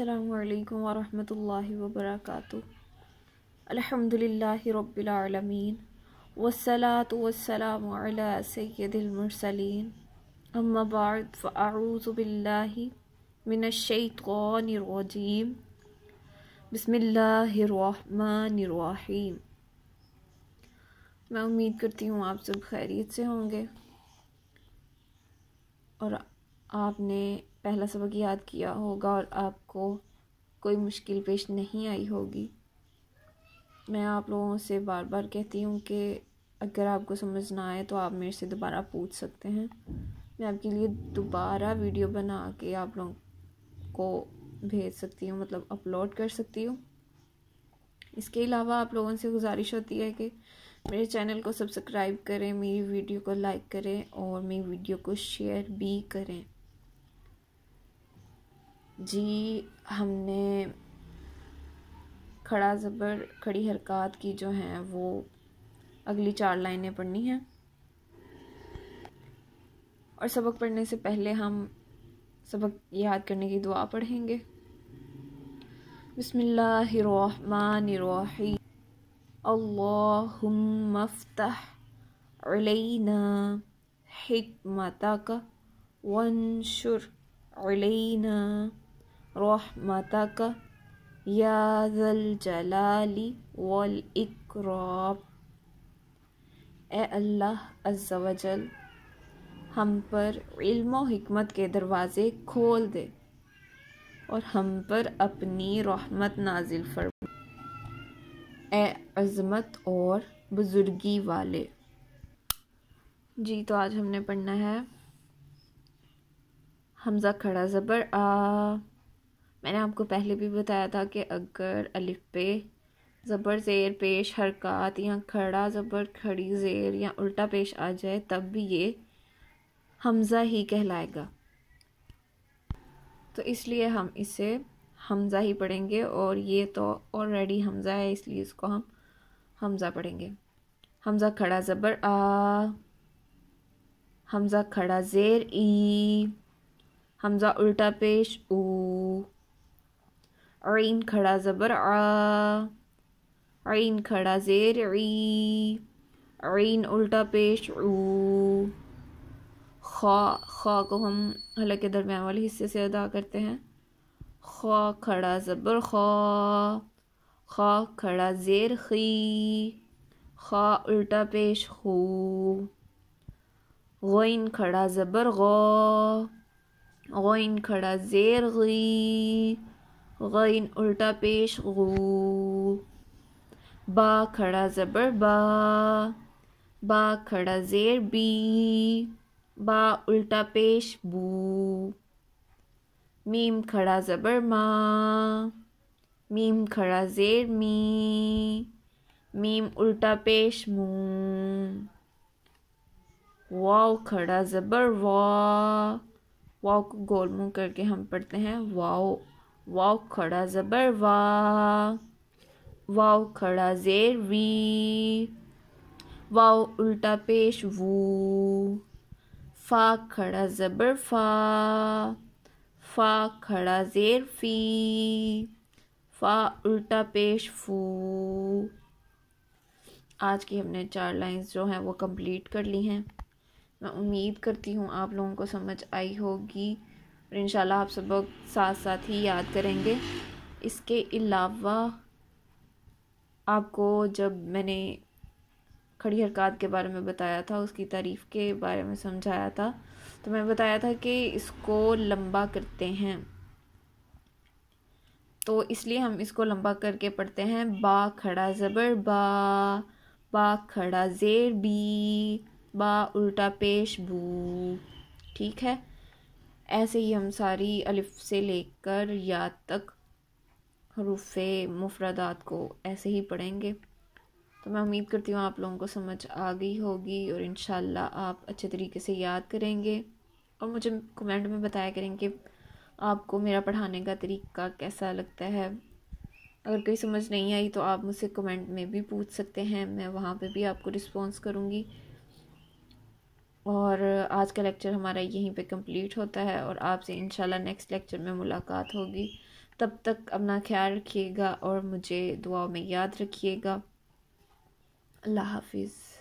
अल्लाम वरहमल वबरक अलहमदिल्लाबीआलमीन वसलात वसलाम सैदिलमरसलिन अम्माबाद फ़ारूज़बिल्लिमिनशैतौनरजीम बसमीम मैं उम्मीद करती हूँ आप सब खैरियत से होंगे और आपने पहला सबक याद किया होगा और आपको कोई मुश्किल पेश नहीं आई होगी मैं आप लोगों से बार बार कहती हूँ कि अगर आपको समझ ना आए तो आप मेरे से दोबारा पूछ सकते हैं मैं आपके लिए दोबारा वीडियो बना के आप लोगों को भेज सकती हूँ मतलब अपलोड कर सकती हूँ इसके अलावा आप लोगों से गुजारिश होती है कि मेरे चैनल को सब्सक्राइब करें मेरी वीडियो को लाइक करें और मेरी वीडियो को शेयर भी करें जी हमने खड़ा ज़बर खड़ी हरकत की जो हैं वो अगली चार लाइनें पढ़नी हैं और सबक पढ़ने से पहले हम सबक याद करने की दुआ पढ़ेंगे बसमिल्लाहिर्रहमानिर्रहीम अल्लाहुम्मफ्तह अलैना अलैना रहमतक या जल जलाली वल इकराब ए अल्लाह अज़्ज़वजल हम पर इल्म और हिकमत के दरवाज़े खोल दे और हम पर अपनी रहमत नाजिल फरमा ए अज़मत और बुज़ुर्गी वाले जी तो आज हमने पढ़ना है हमज़ा खड़ा ज़बर आ मैंने आपको पहले भी बताया था कि अगर अलिफ पे ज़बर ज़ेर पेश हरकत या खड़ा ज़बर खड़ी ज़ेर या उल्टा पेश आ जाए तब भी ये हमज़ा ही कहलाएगा तो इसलिए हम इसे हमज़ा ही पढ़ेंगे और ये तो ऑलरेडी हमज़ा है इसलिए इसको हम हमज़ा पढ़ेंगे हमज़ा खड़ा ज़बर आ हमज़ा खड़ा ज़ेर ई हमज़ा उल्टा पेश ऊ عين खड़ा ज़बर आ عين खड़ा ज़ेर ई عين उल्टा पेश ऊ खा खा को हम हला के दरमियान वाले हिस्से से अदा करते हैं खा खड़ा ज़बर खा खा खड़ा ज़ेर खी खा उल्टा पेश खू गइन खड़ा ज़बर गौ गइन खड़ा ज़ेर गी गैन उल्टा पेश गो बा खड़ा ज़बर बा बा खड़ा ज़ेर बी बा उल्टा पेश बू मीम खड़ा ज़बर मा मीम खड़ा ज़ेर मी मीम उल्टा पेश मू वाव खड़ा ज़बर वा वाव को गोल मुँह करके हम पढ़ते हैं वाव वाव खड़ा ज़बर वाह वाव खड़ा ज़ेर वी वाव उल्टा पेश वो फा खड़ा ज़बर फा फा खड़ा ज़ेर फी फा उल्टा पेश फू आज की हमने चार लाइंस जो हैं वो कंप्लीट कर ली हैं मैं उम्मीद करती हूँ आप लोगों को समझ आई होगी और इन आप सबक साथ साथ ही याद करेंगे इसके अलावा आपको जब मैंने खड़ी हरकत के बारे में बताया था उसकी तारीफ़ के बारे में समझाया था तो मैं बताया था कि इसको लंबा करते हैं तो इसलिए हम इसको लंबा करके पढ़ते हैं बा खड़ा ज़बर बा बा खड़ा ज़ेर बी बा उल्टा पेश बू ठीक है ऐसे ही हम सारी अलिफ से लेकर या तक हरूफ मुफरदात को ऐसे ही पढ़ेंगे तो मैं उम्मीद करती हूँ आप लोगों को समझ आ गई होगी और इन आप अच्छे तरीके से याद करेंगे और मुझे कमेंट में बताया करेंगे कि आपको मेरा पढ़ाने का तरीका कैसा लगता है अगर कोई समझ नहीं आई तो आप मुझसे कमेंट में भी पूछ सकते हैं मैं वहाँ पे भी आपको रिस्पॉन्स करूँगी और आज का लेक्चर हमारा यहीं पे कंप्लीट होता है और आपसे इंशाल्लाह नेक्स्ट लेक्चर में मुलाकात होगी तब तक अपना ख्याल रखिएगा और मुझे दुआ में याद रखिएगा अल्लाह हाफिज़